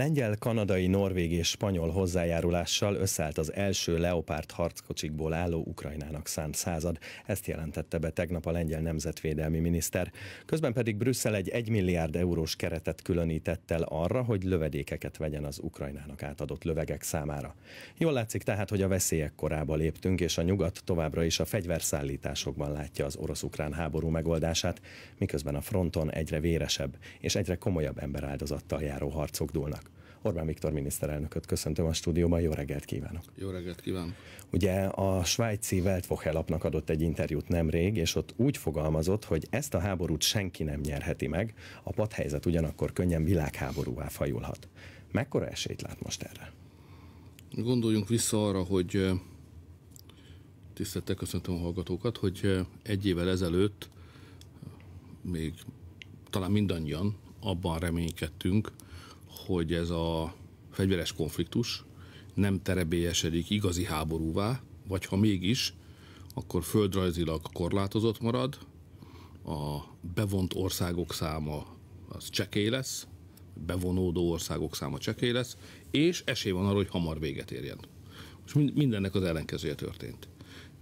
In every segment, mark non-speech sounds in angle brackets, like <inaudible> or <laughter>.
Lengyel, kanadai, norvég és spanyol hozzájárulással összeállt az első leopárt harckocsikból álló Ukrajnának szánt század. Ezt jelentette be tegnap a lengyel nemzetvédelmi miniszter. Közben pedig Brüsszel egy 1 milliárd eurós keretet különített el arra, hogy lövedékeket vegyen az Ukrajnának átadott lövegek számára. Jól látszik tehát, hogy a veszélyek korába léptünk, és a nyugat továbbra is a fegyverszállításokban látja az orosz-ukrán háború megoldását, miközben a fronton egyre véresebb és egyre komolyabb emberáldozattal járó harcok dúlnak. Orbán Viktor miniszterelnököt köszöntöm a stúdióban, jó reggelt kívánok! Jó reggelt kívánok! Ugye a svájci lapnak adott egy interjút nemrég, és ott úgy fogalmazott, hogy ezt a háborút senki nem nyerheti meg, a padhelyzet ugyanakkor könnyen világháborúvá fajulhat. Mekkora esélyt lát most erre? Gondoljunk vissza arra, hogy tisztelettel köszöntöm a hallgatókat, hogy egy évvel ezelőtt még talán mindannyian abban reménykedtünk, hogy ez a fegyveres konfliktus nem terebélyesedik igazi háborúvá, vagy ha mégis, akkor földrajzilag korlátozott marad, a bevont országok száma az csekély lesz, bevonódó országok száma csekély lesz, és esély van arra, hogy hamar véget érjen. Most mindennek az ellenkezője történt.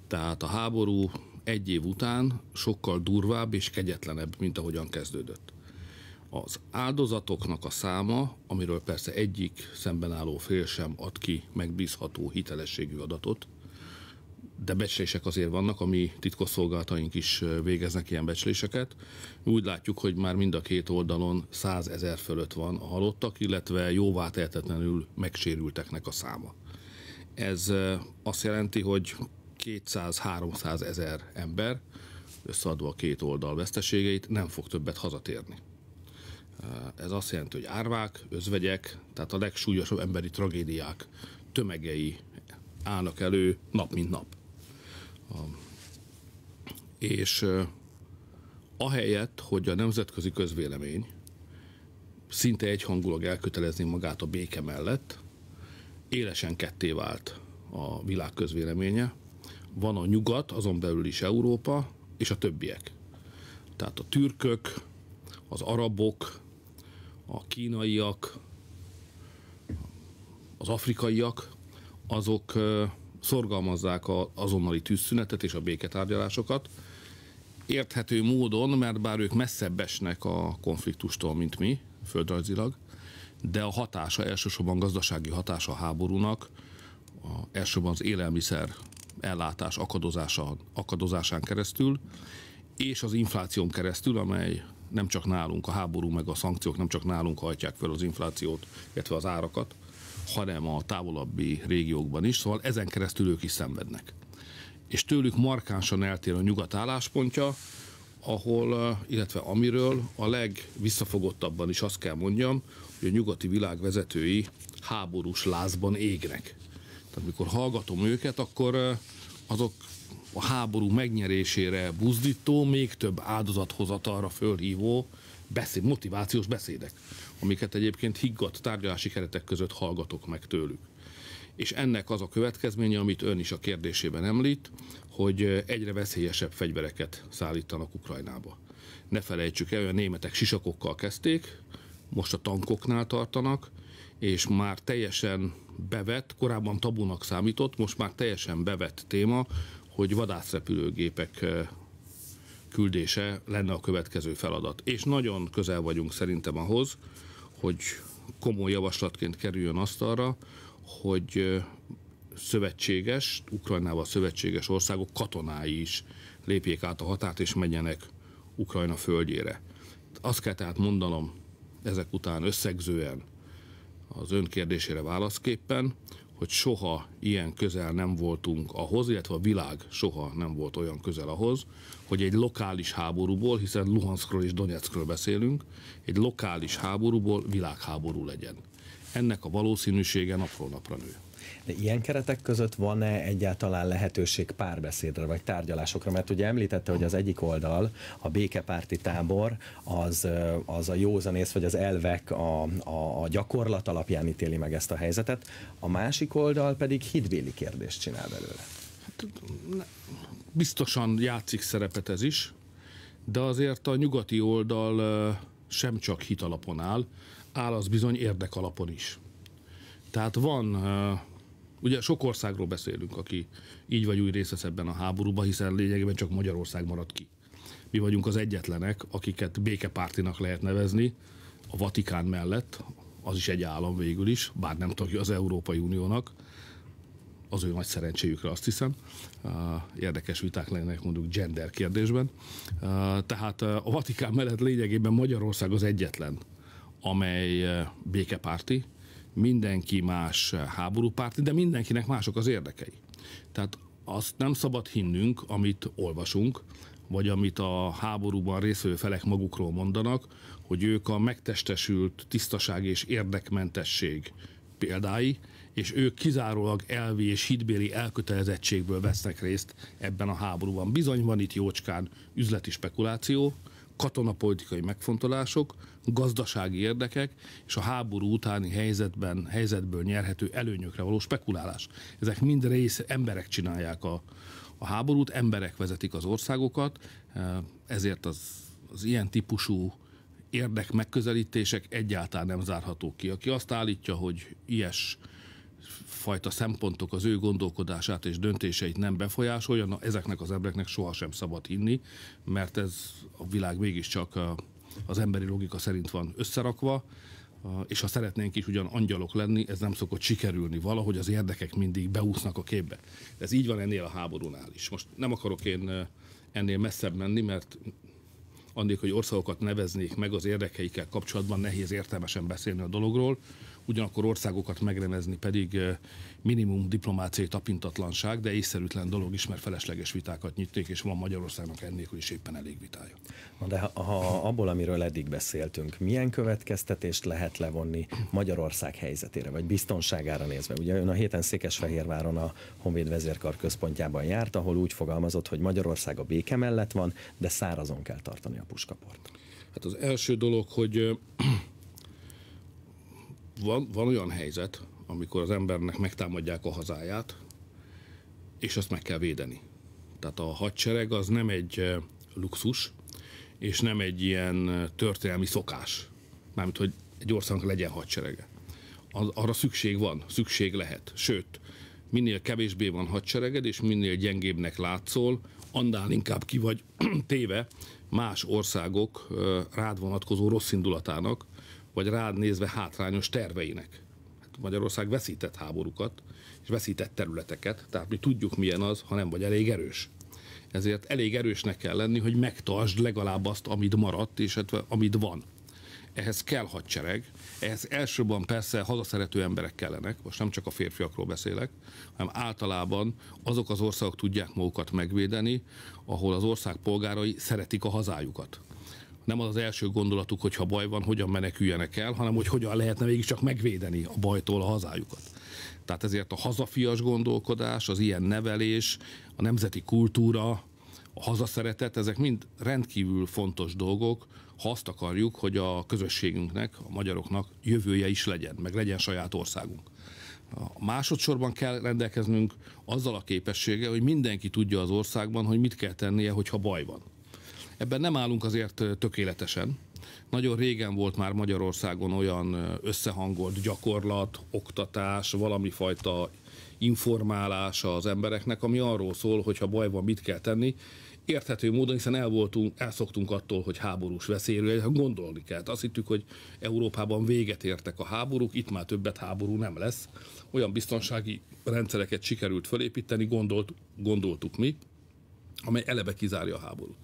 Tehát a háború egy év után sokkal durvább és kegyetlenebb, mint ahogyan kezdődött. Az áldozatoknak a száma, amiről persze egyik álló fél sem ad ki megbízható hitelességű adatot, de becslések azért vannak, ami titkosszolgálataink is végeznek ilyen becsléseket. Úgy látjuk, hogy már mind a két oldalon 100 ezer fölött van a halottak, illetve jóvá tehetetlenül megsérülteknek a száma. Ez azt jelenti, hogy 200-300 ezer ember, összeadva a két oldal veszteségeit, nem fog többet hazatérni. Ez azt jelenti, hogy árvák, özvegyek, tehát a legsúlyosabb emberi tragédiák tömegei állnak elő nap mint nap. És ahelyett, hogy a nemzetközi közvélemény szinte egyhangulag elkötelezni magát a béke mellett, élesen ketté vált a világ közvéleménye. Van a nyugat, azon belül is Európa, és a többiek. Tehát a türkök, az arabok, a kínaiak, az afrikaiak, azok szorgalmazzák az azonnali tűzszünetet és a béketárgyalásokat. Érthető módon, mert bár ők messzebb esnek a konfliktustól, mint mi, földrajzilag, de a hatása, elsősorban gazdasági hatása a háborúnak, a, elsősorban az élelmiszer ellátás akadozása, akadozásán keresztül, és az infláción keresztül, amely nem csak nálunk, a háború meg a szankciók nem csak nálunk hajtják fel az inflációt, illetve az árakat, hanem a távolabbi régiókban is, szóval ezen keresztül ők is szenvednek. És tőlük markánsan eltér a nyugat álláspontja, ahol, eh, illetve amiről a legvisszafogottabban is azt kell mondjam, hogy a nyugati világ vezetői háborús lázban égnek. Tehát mikor hallgatom őket, akkor eh, azok a háború megnyerésére buzdító, még több áldozathozatalra fölhívó beszéd, motivációs beszédek, amiket egyébként higgadt tárgyalási keretek között hallgatok meg tőlük. És ennek az a következménye, amit ön is a kérdésében említ, hogy egyre veszélyesebb fegyvereket szállítanak Ukrajnába. Ne felejtsük el, hogy a németek sisakokkal kezdték, most a tankoknál tartanak, és már teljesen bevett, korábban tabunak számított, most már teljesen bevett téma hogy vadászrepülőgépek eh, küldése lenne a következő feladat. És nagyon közel vagyunk szerintem ahhoz, hogy komoly javaslatként kerüljön arra, hogy eh, szövetséges, Ukrajnával szövetséges országok katonái is lépjék át a határt és menjenek Ukrajna földjére. Azt kell tehát mondanom ezek után összegzően az önkérdésére válaszképpen, hogy soha ilyen közel nem voltunk ahhoz, illetve a világ soha nem volt olyan közel ahhoz, hogy egy lokális háborúból, hiszen Luhanskról és Donetskről beszélünk, egy lokális háborúból világháború legyen. Ennek a valószínűsége napról napra nő. De ilyen keretek között van-e egyáltalán lehetőség párbeszédre vagy tárgyalásokra? Mert ugye említette, hogy az egyik oldal, a békepárti tábor, az, az a józanész vagy az elvek a, a, a gyakorlat alapján ítéli meg ezt a helyzetet, a másik oldal pedig hidvéli kérdést csinál belőle. Hát, biztosan játszik szerepet ez is, de azért a nyugati oldal sem csak alapon áll, áll az bizony alapon is. Tehát van Ugye sok országról beszélünk, aki így vagy úgy részes ebben a háborúban, hiszen lényegében csak Magyarország maradt ki. Mi vagyunk az egyetlenek, akiket békepártinak lehet nevezni, a Vatikán mellett, az is egy állam végül is, bár nem tagja az Európai Uniónak, az ő nagy szerencséjükre azt hiszem. Érdekes viták lennének mondjuk gender kérdésben. Tehát a Vatikán mellett lényegében Magyarország az egyetlen, amely békepárti, mindenki más háborúpárti, de mindenkinek mások az érdekei. Tehát azt nem szabad hinnünk, amit olvasunk, vagy amit a háborúban részvevő felek magukról mondanak, hogy ők a megtestesült tisztaság és érdekmentesség példái, és ők kizárólag elvi és hitbéli elkötelezettségből vesznek részt ebben a háborúban. Bizony van itt jócskán üzleti spekuláció, katonapolitikai megfontolások, gazdasági érdekek és a háború utáni helyzetben, helyzetből nyerhető előnyökre való spekulálás. Ezek mind rész, emberek csinálják a, a háborút, emberek vezetik az országokat, eh, ezért az, az ilyen típusú érdek megközelítések egyáltalán nem zárhatók ki. Aki azt állítja, hogy ilyes fajta szempontok az ő gondolkodását és döntéseit nem befolyásolja, na ezeknek az embereknek sohasem szabad hinni, mert ez a világ mégiscsak az emberi logika szerint van összerakva, és ha szeretnénk is ugyan angyalok lenni, ez nem szokott sikerülni. Valahogy az érdekek mindig beúsznak a képbe. Ez így van ennél a háborúnál is. Most nem akarok én ennél messzebb menni, mert annék, hogy országokat neveznék meg az érdekeikkel kapcsolatban, nehéz értelmesen beszélni a dologról ugyanakkor országokat megremezni pedig eh, minimum diplomáciai tapintatlanság, de észszerűtlen dolog is, mert felesleges vitákat nyitnék, és van Magyarországnak ennélkül is éppen elég vitája. Na de ha, ha abból, amiről eddig beszéltünk, milyen következtetést lehet levonni Magyarország helyzetére, vagy biztonságára nézve? Ugye ön a héten Székesfehérváron a Honvéd vezérkar központjában járt, ahol úgy fogalmazott, hogy Magyarország a béke mellett van, de szárazon kell tartani a puskaport. Hát az első dolog, hogy van, van olyan helyzet, amikor az embernek megtámadják a hazáját, és azt meg kell védeni. Tehát a hadsereg az nem egy luxus, és nem egy ilyen történelmi szokás. Mármint, hogy egy országnak legyen hadserege. Az, arra szükség van, szükség lehet. Sőt, minél kevésbé van hadsereged, és minél gyengébbnek látszol, annál inkább ki vagy <clears throat> téve más országok rád vonatkozó rossz indulatának, vagy rád nézve hátrányos terveinek. Hát Magyarország veszített háborúkat, és veszített területeket, tehát mi tudjuk milyen az, ha nem vagy elég erős. Ezért elég erősnek kell lenni, hogy megtartsd legalább azt, amit maradt, és hát amit van. Ehhez kell hadsereg, ehhez elsőban persze hazaszerető emberek kellenek, most nem csak a férfiakról beszélek, hanem általában azok az országok tudják magukat megvédeni, ahol az ország polgárai szeretik a hazájukat nem az az első gondolatuk, hogy ha baj van, hogyan meneküljenek el, hanem hogy hogyan lehetne mégiscsak megvédeni a bajtól a hazájukat. Tehát ezért a hazafias gondolkodás, az ilyen nevelés, a nemzeti kultúra, a hazaszeretet, ezek mind rendkívül fontos dolgok, ha azt akarjuk, hogy a közösségünknek, a magyaroknak jövője is legyen, meg legyen saját országunk. A másodszorban kell rendelkeznünk azzal a képességgel, hogy mindenki tudja az országban, hogy mit kell tennie, hogyha baj van. Ebben nem állunk azért tökéletesen. Nagyon régen volt már Magyarországon olyan összehangolt gyakorlat, oktatás, valami fajta informálása az embereknek, ami arról szól, hogy ha baj van, mit kell tenni, érthető módon, hiszen el voltunk, elszoktunk attól, hogy háborús veszélyről gondolni kell. Azt hittük, hogy Európában véget értek a háborúk, itt már többet háború nem lesz. Olyan biztonsági rendszereket sikerült felépíteni, gondolt, gondoltuk mi, amely eleve kizárja a háborút.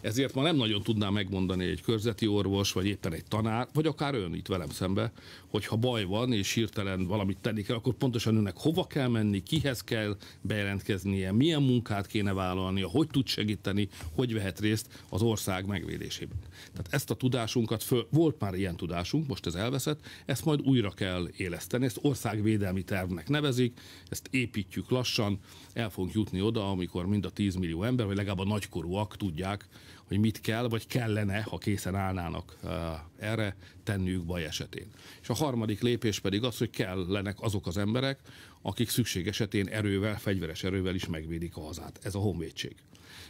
Ezért ma nem nagyon tudná megmondani egy körzeti orvos, vagy éppen egy tanár, vagy akár ön itt velem szembe, hogy ha baj van, és hirtelen valamit tenni kell, akkor pontosan önnek hova kell menni, kihez kell bejelentkeznie, milyen munkát kéne vállalnia, hogy tud segíteni, hogy vehet részt az ország megvédésében. Tehát ezt a tudásunkat föl, volt már ilyen tudásunk, most ez elveszett, ezt majd újra kell éleszteni, ezt országvédelmi tervnek nevezik, ezt építjük lassan, el fogunk jutni oda, amikor mind a 10 millió ember, vagy legalább a nagykorúak tudják, hogy mit kell, vagy kellene, ha készen állnának eh, erre tenniük baj esetén. És a harmadik lépés pedig az, hogy kellenek azok az emberek, akik szükség esetén erővel, fegyveres erővel is megvédik a hazát. Ez a honvédség.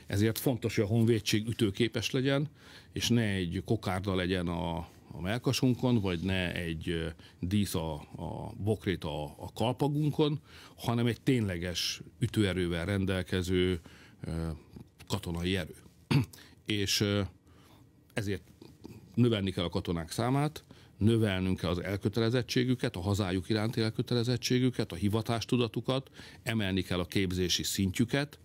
Ezért fontos, hogy a honvédség ütőképes legyen, és ne egy kokárda legyen a, a melkasunkon, vagy ne egy eh, dísz a, a bokrét a, a kalpagunkon, hanem egy tényleges ütőerővel rendelkező eh, katonai erő és ezért növelni kell a katonák számát, növelnünk kell az elkötelezettségüket, a hazájuk iránti elkötelezettségüket, a hivatástudatukat, emelni kell a képzési szintjüket,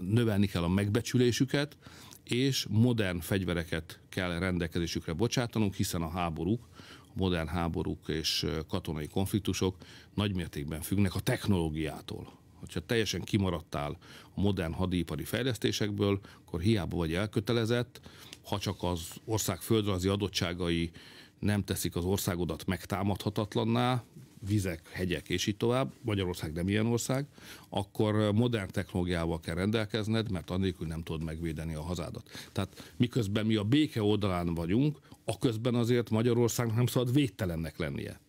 növelni kell a megbecsülésüket, és modern fegyvereket kell rendelkezésükre bocsátanunk, hiszen a háborúk, a modern háborúk és katonai konfliktusok nagymértékben függnek a technológiától hogyha teljesen kimaradtál a modern hadipari fejlesztésekből, akkor hiába vagy elkötelezett, ha csak az ország földrajzi adottságai nem teszik az országodat megtámadhatatlanná, vizek, hegyek és így tovább, Magyarország nem ilyen ország, akkor modern technológiával kell rendelkezned, mert annélkül nem tudod megvédeni a hazádat. Tehát miközben mi a béke oldalán vagyunk, a közben azért Magyarországnak nem szabad védtelennek lennie.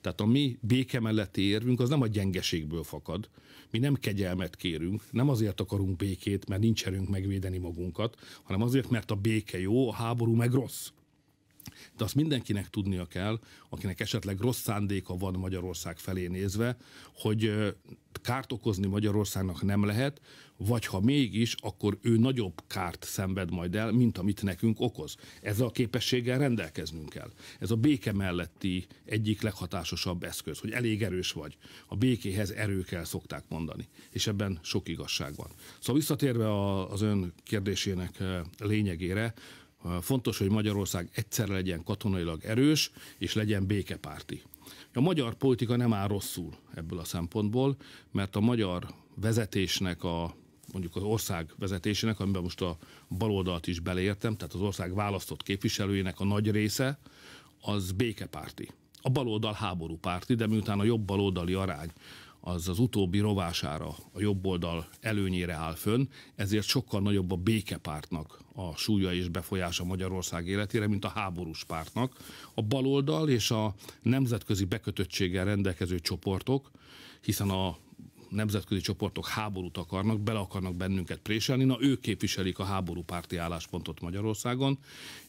Tehát a mi béke melletti érvünk az nem a gyengeségből fakad. Mi nem kegyelmet kérünk, nem azért akarunk békét, mert nincs erőnk megvédeni magunkat, hanem azért, mert a béke jó, a háború meg rossz. De azt mindenkinek tudnia kell, akinek esetleg rossz szándéka van Magyarország felé nézve, hogy kárt okozni Magyarországnak nem lehet, vagy ha mégis, akkor ő nagyobb kárt szenved majd el, mint amit nekünk okoz. Ezzel a képességgel rendelkeznünk kell. Ez a béke melletti egyik leghatásosabb eszköz, hogy elég erős vagy. A békéhez erő kell, szokták mondani. És ebben sok igazság van. Szóval visszatérve az ön kérdésének eh, lényegére, eh, fontos, hogy Magyarország egyszer legyen katonailag erős, és legyen békepárti. A magyar politika nem áll rosszul ebből a szempontból, mert a magyar vezetésnek a mondjuk az ország vezetésének, amiben most a baloldalt is beleértem, tehát az ország választott képviselőjének a nagy része, az békepárti. A baloldal párti, de miután a jobb baloldali arány az az utóbbi rovására, a jobb oldal előnyére áll fönn, ezért sokkal nagyobb a békepártnak a súlya és befolyása Magyarország életére, mint a háborús pártnak. A baloldal és a nemzetközi bekötöttséggel rendelkező csoportok, hiszen a nemzetközi csoportok háborút akarnak, bele akarnak bennünket préselni, na ők képviselik a párti álláspontot Magyarországon,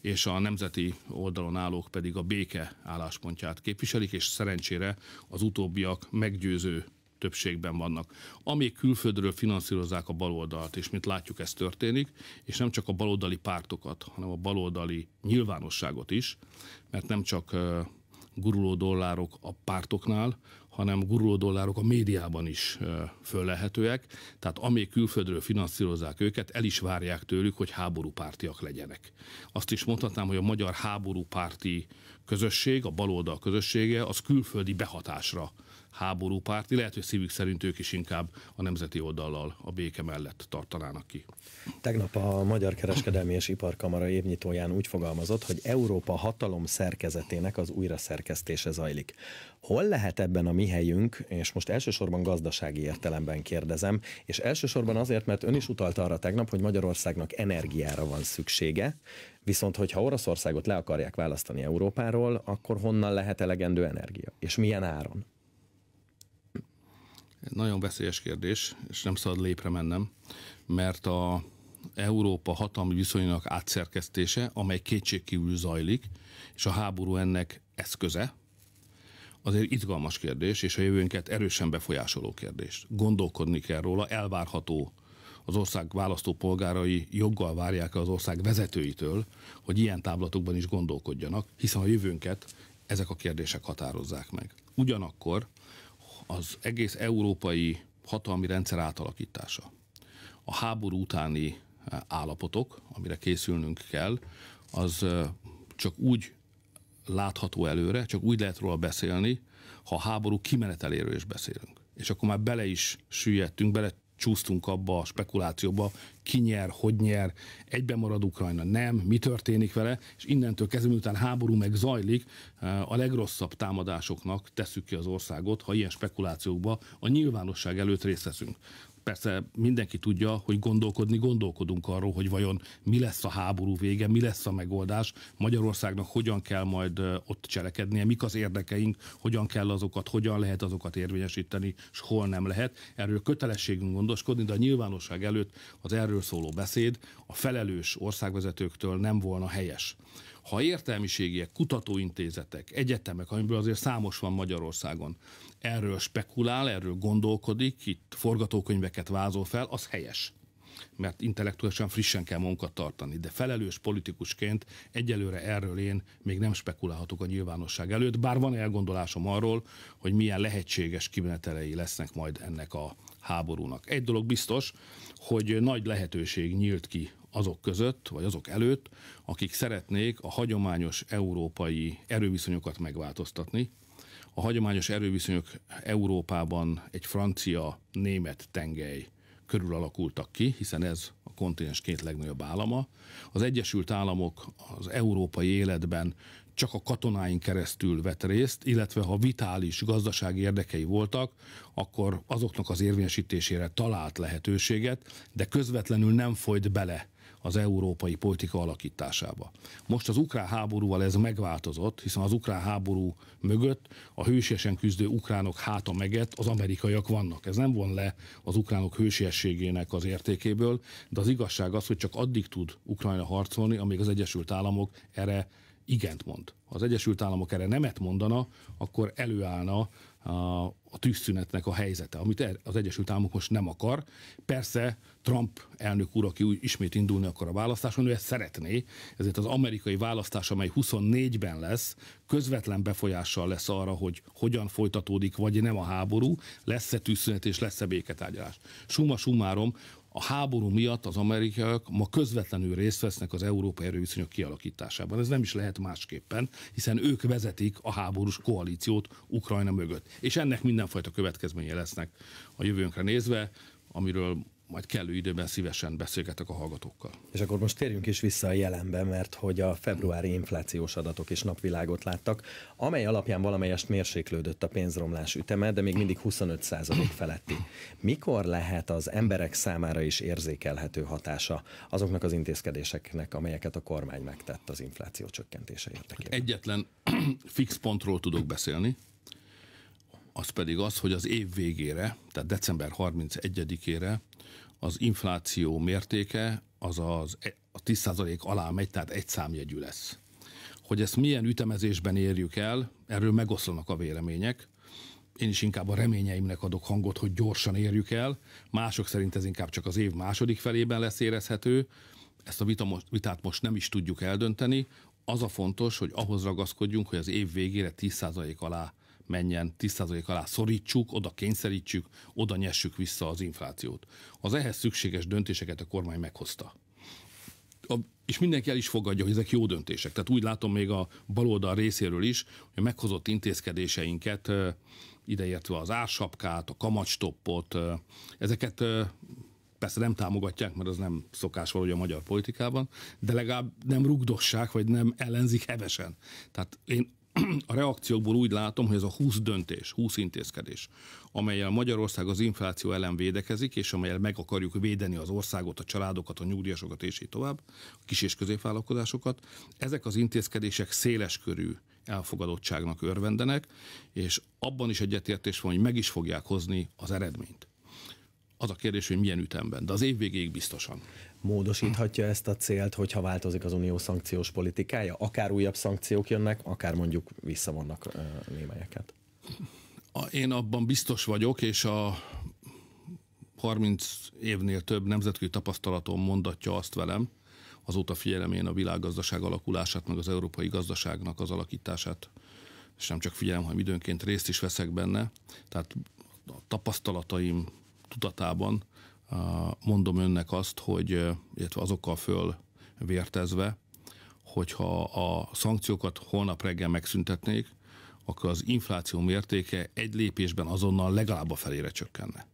és a nemzeti oldalon állók pedig a béke álláspontját képviselik, és szerencsére az utóbbiak meggyőző többségben vannak. Ami külföldről finanszírozzák a baloldalt, és mint látjuk, ez történik, és nem csak a baloldali pártokat, hanem a baloldali nyilvánosságot is, mert nem csak guruló dollárok a pártoknál, hanem guruló dollárok a médiában is föl lehetőek. Tehát amíg külföldről finanszírozzák őket, el is várják tőlük, hogy háborúpártiak legyenek. Azt is mondhatnám, hogy a magyar háborúpárti közösség, a baloldal közössége, az külföldi behatásra háborúpárti, lehet, hogy szívük szerint ők is inkább a nemzeti oldallal a béke mellett tartanának ki. Tegnap a Magyar Kereskedelmi és Iparkamara évnyitóján úgy fogalmazott, hogy Európa hatalom szerkezetének az újraszerkesztése zajlik. Hol lehet ebben a mi helyünk, és most elsősorban gazdasági értelemben kérdezem, és elsősorban azért, mert ön is utalt arra tegnap, hogy Magyarországnak energiára van szüksége, Viszont, hogyha Oroszországot le akarják választani Európáról, akkor honnan lehet elegendő energia? És milyen áron? Nagyon veszélyes kérdés, és nem szabad lépre mennem, mert a Európa hatalmi viszonyának átszerkesztése, amely kétségkívül zajlik, és a háború ennek eszköze, azért izgalmas kérdés, és a jövőnket erősen befolyásoló kérdés. Gondolkodni kell róla, elvárható az ország választópolgárai joggal várják az ország vezetőitől, hogy ilyen táblatokban is gondolkodjanak, hiszen a jövőnket ezek a kérdések határozzák meg. Ugyanakkor az egész európai hatalmi rendszer átalakítása, a háború utáni eh, állapotok, amire készülnünk kell, az eh, csak úgy látható előre, csak úgy lehet róla beszélni, ha a háború kimeneteléről is beszélünk. És akkor már bele is süllyedtünk, bele csúsztunk abba a spekulációba, ki nyer, hogy nyer, egyben marad Ukrajna, nem, mi történik vele, és innentől kezdve, miután háború meg zajlik, eh, a legrosszabb támadásoknak tesszük ki az országot, ha ilyen spekulációkba a nyilvánosság előtt részt veszünk persze mindenki tudja, hogy gondolkodni gondolkodunk arról, hogy vajon mi lesz a háború vége, mi lesz a megoldás, Magyarországnak hogyan kell majd ott cselekednie, mik az érdekeink, hogyan kell azokat, hogyan lehet azokat érvényesíteni, és hol nem lehet. Erről kötelességünk gondoskodni, de a nyilvánosság előtt az erről szóló beszéd a felelős országvezetőktől nem volna helyes ha értelmiségiek, kutatóintézetek, egyetemek, amiből azért számos van Magyarországon, erről spekulál, erről gondolkodik, itt forgatókönyveket vázol fel, az helyes mert intellektuálisan frissen kell munkat tartani. De felelős politikusként egyelőre erről én még nem spekulálhatok a nyilvánosság előtt, bár van elgondolásom arról, hogy milyen lehetséges kimenetelei lesznek majd ennek a háborúnak. Egy dolog biztos, hogy nagy lehetőség nyílt ki azok között, vagy azok előtt, akik szeretnék a hagyományos európai erőviszonyokat megváltoztatni. A hagyományos erőviszonyok Európában egy francia-német tengely körül alakultak ki, hiszen ez a kontinens két legnagyobb állama. Az Egyesült Államok az európai életben csak a katonáin keresztül vett részt, illetve ha vitális gazdasági érdekei voltak, akkor azoknak az érvényesítésére talált lehetőséget, de közvetlenül nem folyt bele az európai politika alakításába. Most az ukrán háborúval ez megváltozott, hiszen az ukrán háború mögött a hősiesen küzdő ukránok háta megett, az amerikaiak vannak. Ez nem von le az ukránok hősiességének az értékéből, de az igazság az, hogy csak addig tud Ukrajna harcolni, amíg az Egyesült Államok erre igent mond. Ha az Egyesült Államok erre nemet mondana, akkor előállna a, a tűzszünetnek a helyzete, amit e- az Egyesült Államok most nem akar. Persze Trump elnök úr, aki úgy ismét indulni akar a választáson, ő ezt szeretné, ezért az amerikai választás, amely 24-ben lesz, közvetlen befolyással lesz arra, hogy hogyan folytatódik, vagy nem a háború, lesz-e tűzszünet és lesz-e béketárgyalás. Suma sumárom, a háború miatt az amerikaiak ma közvetlenül részt vesznek az európai erőviszonyok kialakításában. Ez nem is lehet másképpen, hiszen ők vezetik a háborús koalíciót Ukrajna mögött. És ennek mindenfajta következménye lesznek a jövőnkre nézve, amiről majd kellő időben szívesen beszélgetek a hallgatókkal. És akkor most térjünk is vissza a jelenbe, mert hogy a februári inflációs adatok is napvilágot láttak, amely alapján valamelyest mérséklődött a pénzromlás üteme, de még mindig 25% feletti. Mikor lehet az emberek számára is érzékelhető hatása azoknak az intézkedéseknek, amelyeket a kormány megtett az infláció csökkentése érdekében? Hát egyetlen <clears throat> fix pontról tudok beszélni, az pedig az, hogy az év végére, tehát december 31-ére az infláció mértéke az, e, a 10% alá megy, tehát egy számjegyű lesz. Hogy ezt milyen ütemezésben érjük el, erről megoszlanak a vélemények. Én is inkább a reményeimnek adok hangot, hogy gyorsan érjük el. Mások szerint ez inkább csak az év második felében lesz érezhető. Ezt a vita vitát most nem is tudjuk eldönteni. Az a fontos, hogy ahhoz ragaszkodjunk, hogy az év végére 10% alá menjen 10% alá, szorítsuk, oda kényszerítsük, oda nyessük vissza az inflációt. Az ehhez szükséges döntéseket a kormány meghozta. A, és mindenki el is fogadja, hogy ezek jó döntések. Tehát úgy látom még a baloldal részéről is, hogy a meghozott intézkedéseinket, ideértve az ársapkát, a kamacstoppot, ezeket persze nem támogatják, mert az nem szokás valahogy a magyar politikában, de legalább nem rugdossák, vagy nem ellenzik hevesen. Tehát én a reakciókból úgy látom, hogy ez a 20 döntés, 20 intézkedés, amelyel Magyarország az infláció ellen védekezik, és amelyel meg akarjuk védeni az országot, a családokat, a nyugdíjasokat, és így tovább, a kis- és középvállalkozásokat, ezek az intézkedések széleskörű elfogadottságnak örvendenek, és abban is egyetértés van, hogy meg is fogják hozni az eredményt. Az a kérdés, hogy milyen ütemben, de az év végéig biztosan. Módosíthatja ezt a célt, hogyha változik az unió szankciós politikája? Akár újabb szankciók jönnek, akár mondjuk visszavonnak némelyeket. Én abban biztos vagyok, és a 30 évnél több nemzetközi tapasztalatom mondatja azt velem, azóta figyelem én a világgazdaság alakulását, meg az európai gazdaságnak az alakítását, és nem csak figyelem, hanem időnként részt is veszek benne. Tehát a tapasztalataim tudatában mondom önnek azt, hogy, illetve azokkal föl vértezve, hogyha a szankciókat holnap reggel megszüntetnék, akkor az infláció mértéke egy lépésben azonnal legalább a felére csökkenne.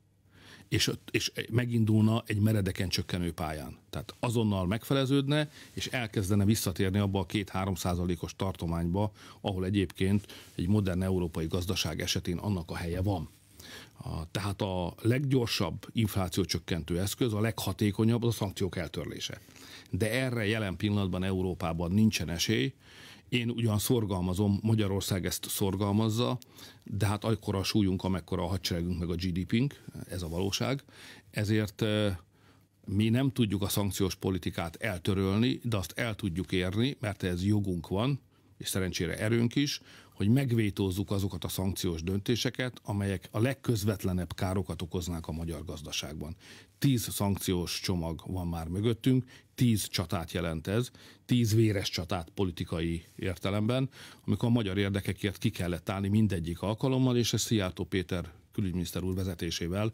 És, és megindulna egy meredeken csökkenő pályán. Tehát azonnal megfeleződne, és elkezdene visszatérni abba a két-három százalékos tartományba, ahol egyébként egy modern európai gazdaság esetén annak a helye van. A, tehát a leggyorsabb inflációcsökkentő eszköz, a leghatékonyabb az a szankciók eltörlése. De erre jelen pillanatban Európában nincsen esély. Én ugyan szorgalmazom, Magyarország ezt szorgalmazza, de hát akkor a súlyunk, amekkora a hadseregünk, meg a gdp ünk ez a valóság. Ezért mi nem tudjuk a szankciós politikát eltörölni, de azt el tudjuk érni, mert ez jogunk van, és szerencsére erőnk is, hogy megvétózzuk azokat a szankciós döntéseket, amelyek a legközvetlenebb károkat okoznák a magyar gazdaságban. Tíz szankciós csomag van már mögöttünk, tíz csatát jelent ez, tíz véres csatát politikai értelemben, amikor a magyar érdekekért ki kellett állni mindegyik alkalommal, és ezt Szijjártó Péter külügyminiszter úr vezetésével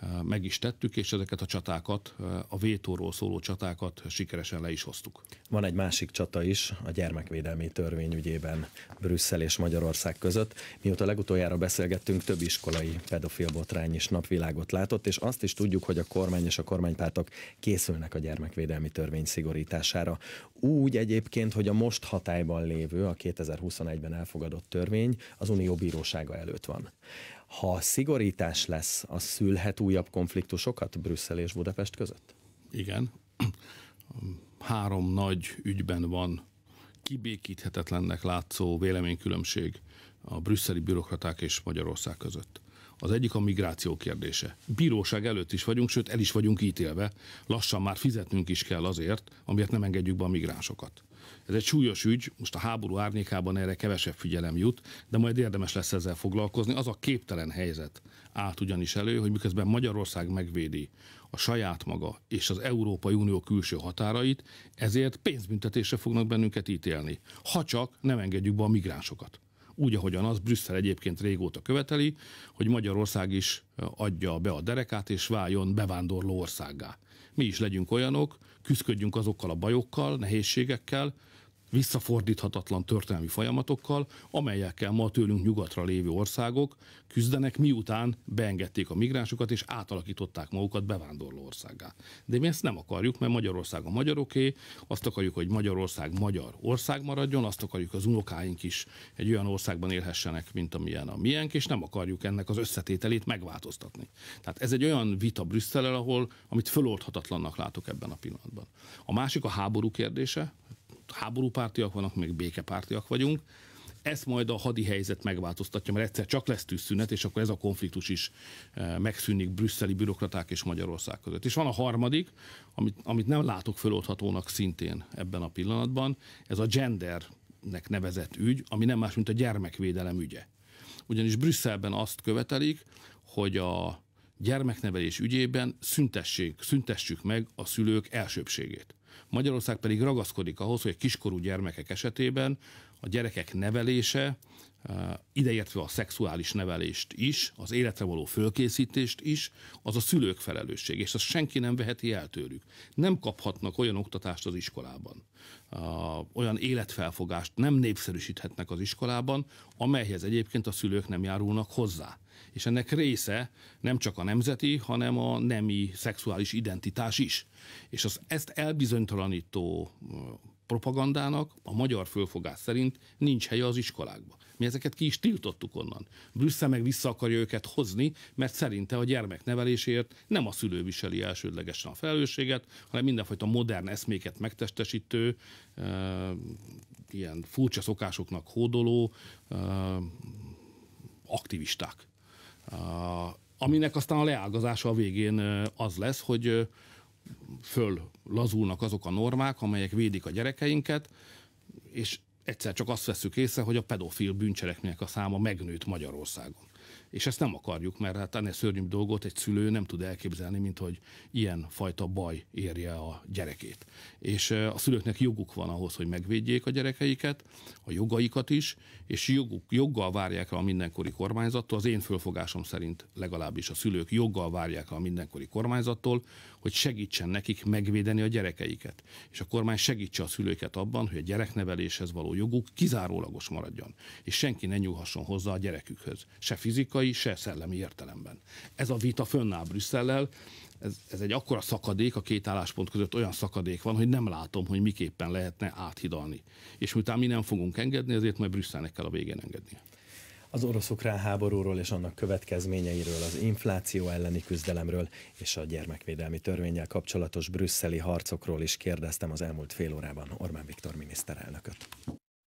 eh, meg is tettük, és ezeket a csatákat, eh, a vétóról szóló csatákat sikeresen le is hoztuk. Van egy másik csata is a gyermekvédelmi törvény ügyében Brüsszel és Magyarország között. Mióta legutoljára beszélgettünk, több iskolai pedofil botrány is napvilágot látott, és azt is tudjuk, hogy a kormány és a kormánypártok készülnek a gyermekvédelmi törvény szigorítására. Úgy egyébként, hogy a most hatályban lévő, a 2021-ben elfogadott törvény az Unió bírósága előtt van. Ha szigorítás lesz, az szülhet újabb konfliktusokat Brüsszel és Budapest között? Igen. <clears throat> Három nagy ügyben van kibékíthetetlennek látszó véleménykülönbség a brüsszeli bürokraták és Magyarország között. Az egyik a migráció kérdése. Bíróság előtt is vagyunk, sőt el is vagyunk ítélve, lassan már fizetnünk is kell azért, amiért nem engedjük be a migránsokat. Ez egy súlyos ügy, most a háború árnyékában erre kevesebb figyelem jut, de majd érdemes lesz ezzel foglalkozni. Az a képtelen helyzet állt ugyanis elő, hogy miközben Magyarország megvédi a saját maga és az Európai Unió külső határait, ezért pénzbüntetésre fognak bennünket ítélni. Ha csak nem engedjük be a migránsokat úgy, ahogyan az Brüsszel egyébként régóta követeli, hogy Magyarország is adja be a derekát és váljon bevándorló országgá mi is legyünk olyanok, küzdködjünk azokkal a bajokkal, nehézségekkel, visszafordíthatatlan történelmi folyamatokkal, amelyekkel ma tőlünk nyugatra lévő országok küzdenek, miután beengedték a migránsokat és átalakították magukat bevándorló országá. De mi ezt nem akarjuk, mert Magyarország a magyaroké, azt akarjuk, hogy Magyarország magyar ország maradjon, azt akarjuk, az unokáink is egy olyan országban élhessenek, mint amilyen a miénk, és nem akarjuk ennek az összetételét megváltoztatni. Tehát ez egy olyan vita Brüsszel, ahol, amit föloldhatatlannak látok ebben a pillanatban. A másik a háború kérdése, háborúpártiak vannak, meg békepártiak vagyunk. Ezt majd a hadi helyzet megváltoztatja, mert egyszer csak lesz tűzszünet, és akkor ez a konfliktus is eh, megszűnik brüsszeli bürokraták és Magyarország között. És van a harmadik, amit, amit nem látok föloldhatónak szintén ebben a pillanatban, ez a gendernek nevezett ügy, ami nem más, mint a gyermekvédelem ügye. Ugyanis Brüsszelben azt követelik, hogy a gyermeknevelés ügyében szüntessék, szüntessük meg a szülők elsőbségét. Magyarország pedig ragaszkodik ahhoz, hogy a kiskorú gyermekek esetében a gyerekek nevelése ideértve a szexuális nevelést is, az életre való fölkészítést is, az a szülők felelősség, és azt senki nem veheti el tőlük. Nem kaphatnak olyan oktatást az iskolában, olyan életfelfogást nem népszerűsíthetnek az iskolában, amelyhez egyébként a szülők nem járulnak hozzá. És ennek része nem csak a nemzeti, hanem a nemi szexuális identitás is. És az ezt elbizonytalanító propagandának a magyar fölfogás szerint nincs helye az iskolákba. Mi ezeket ki is tiltottuk onnan. Brüsszel meg vissza akarja őket hozni, mert szerinte a gyermek nevelésért nem a szülő viseli elsődlegesen a felelősséget, hanem mindenfajta modern eszméket megtestesítő, e, ilyen furcsa szokásoknak hódoló e, aktivisták. E, aminek aztán a leágazása a végén az lesz, hogy föl lazulnak azok a normák, amelyek védik a gyerekeinket, és egyszer csak azt veszük észre, hogy a pedofil bűncselekmények a száma megnőtt Magyarországon. És ezt nem akarjuk, mert hát ennél szörnyűbb dolgot egy szülő nem tud elképzelni, mint hogy ilyen fajta baj érje a gyerekét. És a szülőknek joguk van ahhoz, hogy megvédjék a gyerekeiket, a jogaikat is, és joguk, joggal várják rá a mindenkori kormányzattól, az én fölfogásom szerint legalábbis a szülők joggal várják rá a mindenkori kormányzattól, hogy segítsen nekik megvédeni a gyerekeiket. És a kormány segítse a szülőket abban, hogy a gyerekneveléshez való joguk kizárólagos maradjon, és senki ne nyúlhasson hozzá a gyerekükhöz, se fizikai, se szellemi értelemben. Ez a vita fönnáll Brüsszellel, ez, ez egy akkora szakadék, a két álláspont között olyan szakadék van, hogy nem látom, hogy miképpen lehetne áthidalni. És miután mi nem fogunk engedni, ezért majd Brüsszelnek kell a végén engednie az orosz-ukrán háborúról és annak következményeiről, az infláció elleni küzdelemről és a gyermekvédelmi törvényel kapcsolatos brüsszeli harcokról is kérdeztem az elmúlt fél órában Orbán Viktor miniszterelnököt.